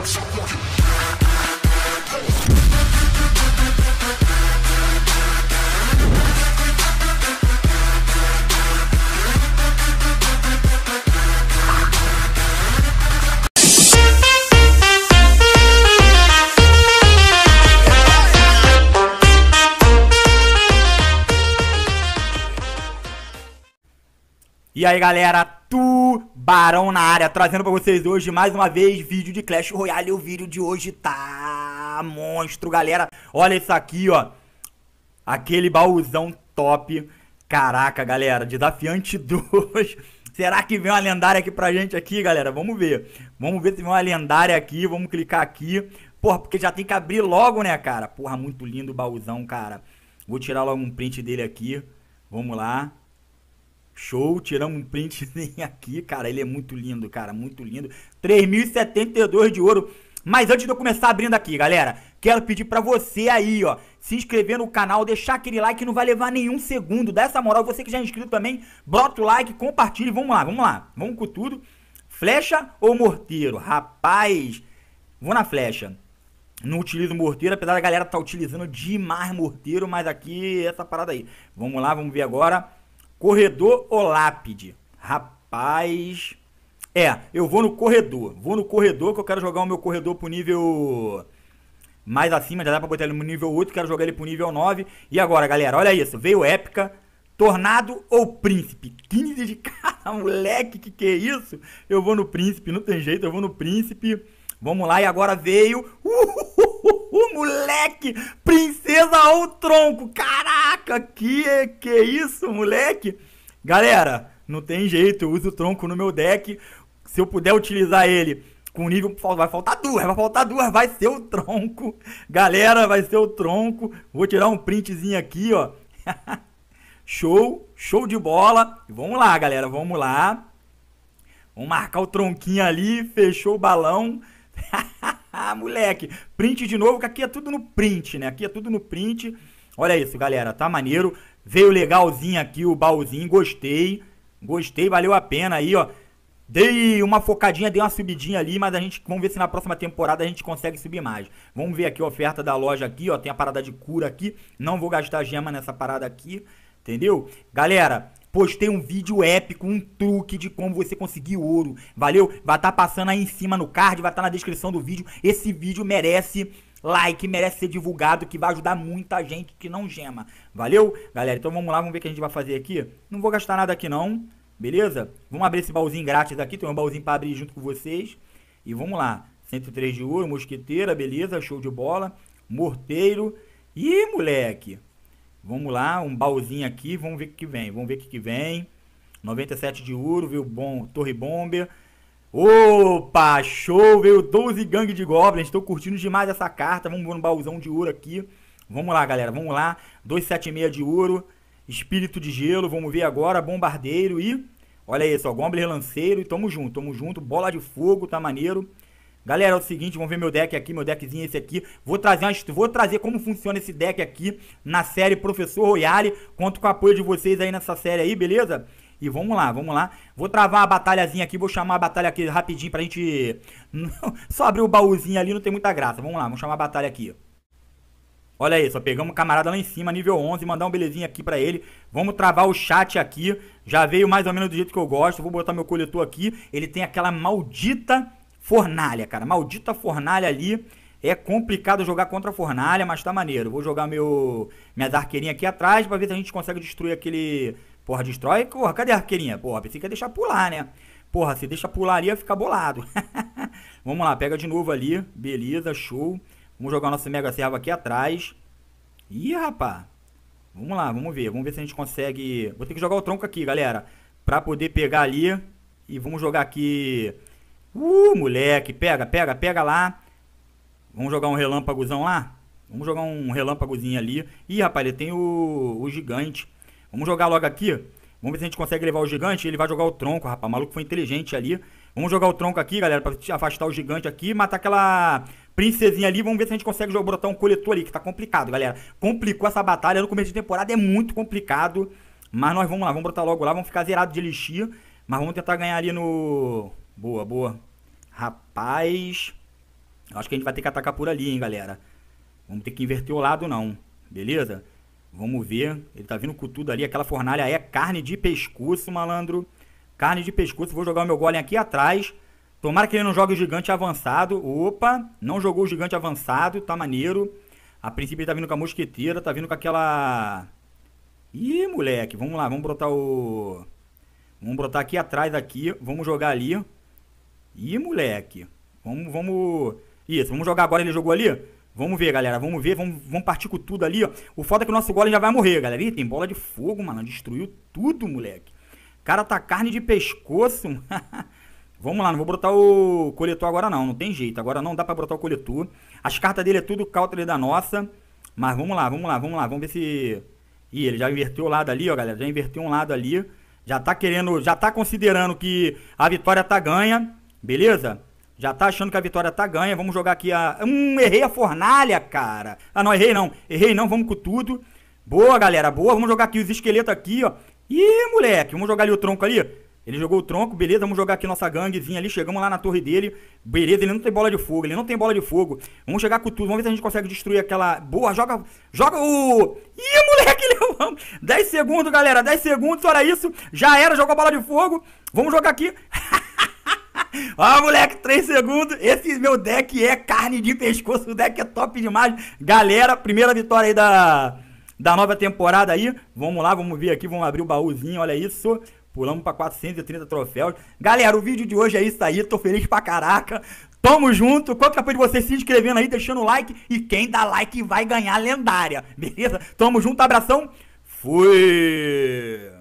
Cause I want E aí galera, Tubarão na área, trazendo pra vocês hoje mais uma vez vídeo de Clash Royale. O vídeo de hoje tá monstro, galera. Olha isso aqui, ó. Aquele baúzão top. Caraca, galera, desafiante 2. Será que vem uma lendária aqui pra gente aqui, galera? Vamos ver. Vamos ver se vem uma lendária aqui. Vamos clicar aqui. Porra, porque já tem que abrir logo, né, cara? Porra, muito lindo o baúzão, cara. Vou tirar logo um print dele aqui. Vamos lá. Show, tiramos um printzinho aqui, cara. Ele é muito lindo, cara, muito lindo. 3.072 de ouro. Mas antes de eu começar abrindo aqui, galera, quero pedir para você aí, ó, se inscrever no canal, deixar aquele like, não vai levar nenhum segundo. Dá essa moral, você que já é inscrito também, bota o like, compartilhe, vamos lá, vamos lá, vamos com tudo. Flecha ou morteiro? Rapaz, vou na flecha. Não utilizo morteiro, apesar da galera tá utilizando demais morteiro, mas aqui, essa parada aí. Vamos lá, vamos ver agora. Corredor ou lápide? Rapaz. É, eu vou no corredor. Vou no corredor que eu quero jogar o meu corredor pro nível mais acima, já dá pra botar ele no nível 8, quero jogar ele pro nível 9. E agora, galera, olha isso, veio épica, Tornado ou Príncipe? 15 de cada, moleque, que que é isso? Eu vou no Príncipe, não tem jeito, eu vou no Príncipe. Vamos lá, e agora veio... Uhul! o moleque! Princesa ou tronco! Caraca, que, que isso, moleque! Galera, não tem jeito, eu uso o tronco no meu deck. Se eu puder utilizar ele com nível, vai faltar duas, vai faltar duas, vai ser o tronco. Galera, vai ser o tronco. Vou tirar um printzinho aqui, ó. show, show de bola. Vamos lá, galera, vamos lá. Vamos marcar o tronquinho ali, fechou o balão. ah, moleque, print de novo, que aqui é tudo no print, né? Aqui é tudo no print. Olha isso, galera, tá maneiro. Veio legalzinho aqui o baúzinho, gostei. Gostei, valeu a pena aí, ó. Dei uma focadinha, dei uma subidinha ali, mas a gente vamos ver se na próxima temporada a gente consegue subir mais. Vamos ver aqui a oferta da loja aqui, ó, tem a parada de cura aqui. Não vou gastar gema nessa parada aqui, entendeu? Galera, Postei um vídeo épico, um truque de como você conseguir ouro. Valeu? Vai estar tá passando aí em cima no card, vai estar tá na descrição do vídeo. Esse vídeo merece like, merece ser divulgado, que vai ajudar muita gente que não gema. Valeu? Galera, então vamos lá, vamos ver o que a gente vai fazer aqui. Não vou gastar nada aqui não, beleza? Vamos abrir esse baúzinho grátis aqui, tem um baúzinho para abrir junto com vocês. E vamos lá. 103 de ouro, mosqueteira, beleza, show de bola. Morteiro. Ih, moleque. Vamos lá, um baúzinho aqui, vamos ver o que vem. Vamos ver o que vem. 97 de ouro, viu bom, Torre Bomber. Opa, show, veio 12 gangue de goblins. Estou curtindo demais essa carta. Vamos no baúzão de ouro aqui. Vamos lá, galera, vamos lá. 276 de ouro, espírito de gelo, vamos ver agora, bombardeiro e Olha isso, ó, Goblin Relanceiro e tamo junto, tamo junto, bola de fogo, tá maneiro. Galera, é o seguinte, vamos ver meu deck aqui, meu deckzinho esse aqui. Vou trazer, uma, vou trazer como funciona esse deck aqui na série Professor Royale. Conto com o apoio de vocês aí nessa série aí, beleza? E vamos lá, vamos lá. Vou travar a batalhazinha aqui, vou chamar a batalha aqui rapidinho pra gente... Só abrir o baúzinho ali não tem muita graça. Vamos lá, vamos chamar a batalha aqui, Olha aí, só pegamos o camarada lá em cima, nível 11, mandar um belezinho aqui pra ele. Vamos travar o chat aqui. Já veio mais ou menos do jeito que eu gosto. Vou botar meu coletor aqui. Ele tem aquela maldita Fornalha, cara. Maldita fornalha ali. É complicado jogar contra a fornalha, mas tá maneiro. Vou jogar meu minhas arqueirinhas aqui atrás pra ver se a gente consegue destruir aquele. Porra, destrói. Porra, cadê a arqueirinha? Porra, pensei que ia deixar pular, né? Porra, se deixa pular ali, ia ficar bolado. Vamos lá, pega de novo ali. Beleza, show. Vamos jogar nosso mega servo aqui atrás. Ih, rapá. Vamos lá, vamos ver. Vamos ver se a gente consegue... Vou ter que jogar o tronco aqui, galera. Pra poder pegar ali. E vamos jogar aqui Uh, moleque, pega, pega, pega lá. Vamos jogar um relâmpagozão lá? Vamos jogar um relâmpagozinho ali. Ih, rapaz, ele tem o, o gigante. Vamos jogar logo aqui. Vamos ver se a gente consegue levar o gigante. Ele vai jogar o tronco, rapaz. O maluco foi inteligente ali. Vamos jogar o tronco aqui, galera, pra afastar o gigante aqui. Matar aquela princesinha ali. Vamos ver se a gente consegue jogar, botar um coletor ali, que tá complicado, galera. Complicou essa batalha. No começo de temporada é muito complicado. Mas nós vamos lá, vamos botar logo lá. Vamos ficar zerado de elixir. Mas vamos tentar ganhar ali no... Boa, boa. Rapaz, acho que a gente vai ter que atacar por ali, hein, galera. Vamos ter que inverter o lado, não. Beleza? Vamos ver. Ele tá vindo com tudo ali. Aquela fornalha é carne de pescoço, malandro. Carne de pescoço. Vou jogar o meu golem aqui atrás. Tomara que ele não jogue o gigante avançado. Opa, não jogou o gigante avançado. Tá maneiro. A princípio ele tá vindo com a mosqueteira. Tá vindo com aquela... Ih, moleque. Vamos lá, vamos brotar o... Vamos brotar aqui atrás aqui. Vamos jogar ali. Ih, moleque. Vamos, vamos. Isso, vamos jogar agora. Ele jogou ali? Vamos ver, galera. Vamos ver. Vamos, vamos partir com tudo ali, ó. O foda é que o nosso golem já vai morrer, galera. Ih, tem bola de fogo, mano. Destruiu tudo, moleque. Cara, tá carne de pescoço. vamos lá, não vou brotar o coletor agora, não. Não tem jeito. Agora não dá pra brotar o coletor. As cartas dele é tudo counter da nossa. Mas vamos lá, vamos lá, vamos lá. Vamos ver se. Ih, ele já inverteu o lado ali, ó, galera. Já inverteu um lado ali. Já tá querendo, já tá considerando que a vitória tá ganha. Beleza? Já tá achando que a vitória tá ganha. Vamos jogar aqui a. Hum, errei a fornalha, cara. Ah, não, errei não. Errei não, vamos com tudo. Boa, galera, boa. Vamos jogar aqui os esqueletos aqui, ó. Ih, moleque, vamos jogar ali o tronco ali. Ele jogou o tronco, beleza, vamos jogar aqui nossa ganguezinha ali, chegamos lá na torre dele, beleza, ele não tem bola de fogo, ele não tem bola de fogo, vamos chegar com tudo, vamos ver se a gente consegue destruir aquela, boa, joga, joga o, ih, moleque, levamos, é 10 segundos, galera, 10 segundos, olha isso, já era, jogou a bola de fogo, vamos jogar aqui, Ó, moleque, 3 segundos. Esse meu deck é carne de pescoço. O deck é top demais. Galera, primeira vitória aí da, da nova temporada aí. Vamos lá, vamos ver aqui. Vamos abrir o baúzinho, olha isso. Pulamos para 430 troféus. Galera, o vídeo de hoje é isso aí. Tô feliz pra caraca. Tamo junto. Quanto é capaz de você se inscrevendo aí, deixando o like. E quem dá like vai ganhar lendária. Beleza? Tamo junto, abração. Fui!